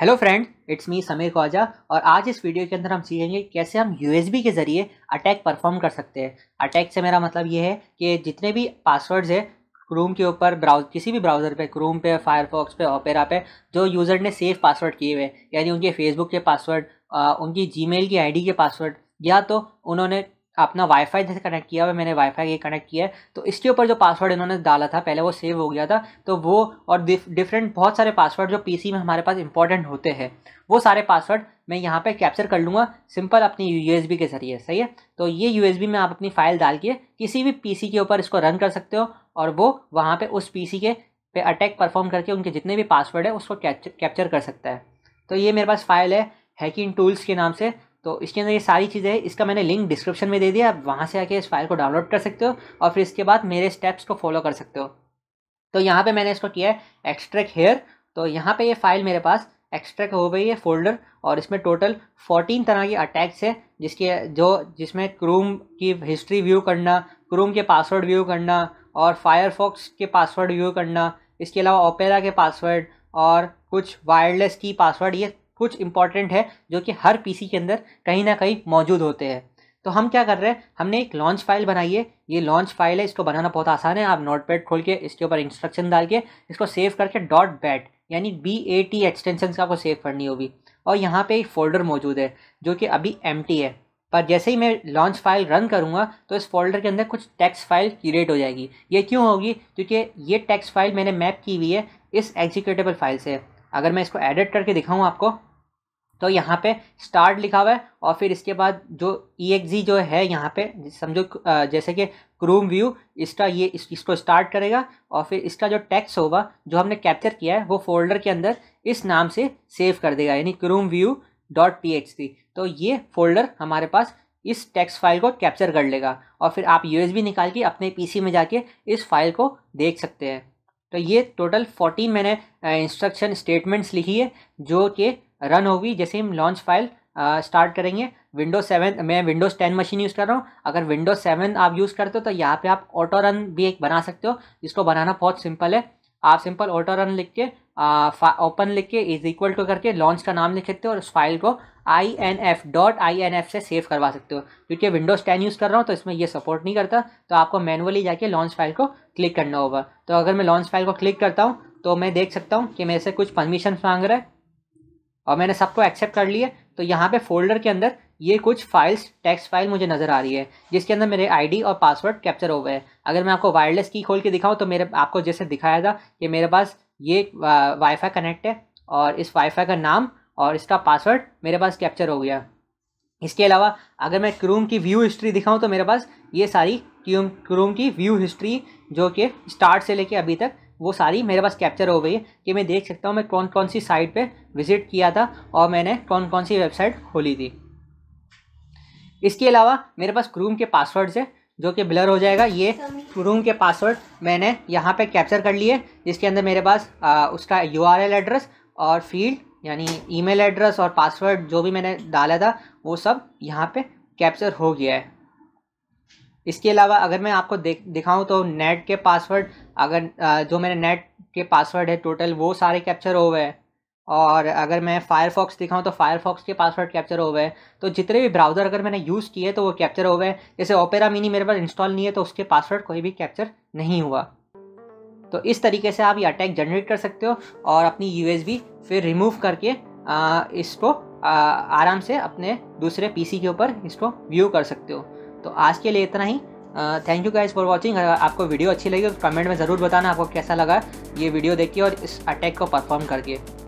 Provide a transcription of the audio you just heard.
hello friend it's me Samir Khwaja और आज इस वीडियो के अंदर हम सीखेंगे कैसे हम यूएसबी के ज़रिए अटैक परफॉर्म कर सकते हैं अटैक से मेरा मतलब ये है कि जितने भी पासवर्ड्स है क्रोम के ऊपर ब्राउज किसी भी ब्राउज़र पे क्रोम पे फायरफॉक्स पे ओपेरा पे जो यूज़र ने सेफ पासवर्ड किए हुए यानी उनके फेसबुक के पासवर्ड उनकी जी की आई के पासवर्ड या तो उन्होंने अपना वाईफाई जैसे कनेक्ट किया हुआ मैंने वाईफाई ये कनेक्ट किया है तो इसके ऊपर जो पासवर्ड इन्होंने डाला था पहले वो सेव हो गया था तो वो और डिफरेंट बहुत सारे पासवर्ड जो पीसी में हमारे पास इंपॉर्टेंट होते हैं वो सारे पासवर्ड मैं यहाँ पे कैप्चर कर लूँगा सिंपल अपनी यूएसबी के ज़रिए सही है तो ये यू में आप अपनी फ़ाइल डाल के किसी भी पी के ऊपर इसको रन कर सकते हो और वो वहाँ पर उस पी के पे अटैक परफॉर्म करके उनके जितने भी पासवर्ड है उसको कैप्चर कर सकता है तो ये मेरे पास फाइल है हैकिंग टूल्स के नाम से तो इसके अंदर ये सारी चीज़ें हैं इसका मैंने लिंक डिस्क्रिप्शन में दे दिया आप वहाँ से आके इस फाइल को डाउनलोड कर सकते हो और फिर इसके बाद मेरे स्टेप्स को फॉलो कर सकते हो तो यहाँ पे मैंने इसको किया है एक्सट्रैक्ट हेयर तो यहाँ पे ये फाइल मेरे पास एक्सट्रैक्ट हो गई है फोल्डर और इसमें टोटल फोर्टीन तरह की अटैक्स है जिसके जो जिसमें क्रूम की हिस्ट्री व्यू करना क्रूम के पासवर्ड व्यू करना और फायरफॉक्स के पासवर्ड व्यू करना इसके अलावा ओपेरा के पासवर्ड और कुछ वायरलेस की पासवर्ड ये कुछ इंपॉर्टेंट है जो कि हर पीसी के अंदर कहीं ना कहीं मौजूद होते हैं तो हम क्या कर रहे हैं हमने एक लॉन्च फाइल बनाई है ये लॉन्च फाइल है इसको बनाना बहुत आसान है आप नोट पैड खोल के इसके ऊपर इंस्ट्रक्शन डाल के इसको सेव करके डॉट बैट यानी बी ए टी एक्सटेंशन से आपको सेव करनी होगी और यहाँ पे एक फ़ोल्डर मौजूद है जो कि अभी एम है पर जैसे ही मैं लॉन्च फाइल रन करूँगा तो इस फोल्डर के अंदर कुछ टैक्स फाइल क्रिएट हो जाएगी ये क्यों होगी क्योंकि ये टैक्स फाइल मैंने मैप की हुई है इस एग्जीक्यूटेबल फाइल से अगर मैं इसको एडिट करके दिखाऊँ आपको तो यहाँ पे स्टार्ट लिखा हुआ है और फिर इसके बाद जो ई जो है यहाँ पे समझो जैसे कि क्रूम व्यू इसका ये इस, इसको स्टार्ट करेगा और फिर इसका जो टेक्स्ट होगा जो हमने कैप्चर किया है वो फोल्डर के अंदर इस नाम से सेव कर देगा यानी क्रूम व्यू डॉट पी तो ये फोल्डर हमारे पास इस टेक्स्ट फाइल को कैप्चर कर लेगा और फिर आप बी निकाल के अपने सी में जाके इस फाइल को देख सकते हैं तो ये टोटल फोर्टीन मैंने इंस्ट्रक्शन स्टेटमेंट्स लिखी है जो कि रन होगी जैसे हम लॉन्च फाइल स्टार्ट करेंगे विंडोज सेवन मैं विंडोज़ टेन मशीन यूज़ कर रहा हूँ अगर विंडोज़ सेवन आप यूज़ करते हो तो यहाँ पे आप ऑटो रन भी एक बना सकते हो इसको बनाना बहुत सिंपल है आप सिंपल ऑटो रन लिख के ओपन लिख के इज इक्वल टू करके लॉन्च का नाम लिख सकते हो और उस फाइल को I N F dot I N F से सेव करवा सकते हो क्योंकि विंडोज़ टेन यूज़ कर रहा हूँ तो इसमें यह सपोर्ट नहीं करता तो आपको मैनुअली जाके लॉन्च फाइल को क्लिक करना होगा तो अगर मैं लॉन्च फाइल को क्लिक करता हूँ तो मैं देख सकता हूँ कि मेरे से कुछ परमिशन मांग रहा है और मैंने सबको एक्सेप्ट कर लिया तो यहाँ पे फोल्डर के अंदर ये कुछ फाइल्स टेक्स्ट फाइल मुझे नज़र आ रही है जिसके अंदर मेरे आईडी और पासवर्ड कैप्चर हो गए अगर मैं आपको वायरलेस की खोल के दिखाऊँ तो मेरे आपको जैसे दिखाया था कि मेरे पास ये वाईफाई कनेक्ट है और इस वाईफाई का नाम और इसका पासवर्ड मेरे पास कैप्चर हो गया इसके अलावा अगर मैं क्रूम की व्यू हिस्ट्री दिखाऊँ तो मेरे पास ये सारी क्रूम की व्यू हिस्ट्री जो कि स्टार्ट से लेके अभी तक वो सारी मेरे पास कैप्चर हो गई है कि मैं देख सकता हूँ मैं कौन कौन सी साइट पे विज़िट किया था और मैंने कौन कौन सी वेबसाइट खोली थी इसके अलावा मेरे पास क्रूम के पासवर्ड्स है जो कि ब्लर हो जाएगा ये क्रूम के पासवर्ड मैंने यहाँ पे कैप्चर कर लिए जिसके अंदर मेरे पास आ, उसका यू एड्रेस और फील्ड यानी ईमेल एड्रेस और पासवर्ड जो भी मैंने डाला था वो सब यहाँ पे कैप्चर हो गया है इसके अलावा अगर मैं आपको दिखाऊं तो नेट के पासवर्ड अगर जो मेरे नेट के पासवर्ड है टोटल वो सारे कैप्चर हो गए और अगर मैं फायरफॉक्स दिखाऊं तो फायरफॉक्स के पासवर्ड कैप्चर हो गए तो जितने भी ब्राउज़र अगर मैंने यूज़ किए तो वो कैप्चर हो गए जैसे ओपेरा मिनी मेरे पास इंस्टॉल नहीं है तो उसके पासवर्ड कोई भी कैप्चर नहीं हुआ तो इस तरीके से आप ये अटैक जनरेट कर सकते हो और अपनी यू फिर रिमूव करके इसको आराम से अपने दूसरे पी के ऊपर इसको व्यू कर सकते हो तो आज के लिए इतना ही thank you guys for watching आपको वीडियो अच्छी लगी तो कमेंट में ज़रूर बताना आपको कैसा लगा ये वीडियो देखिए और इस अटैक को परफॉर्म करके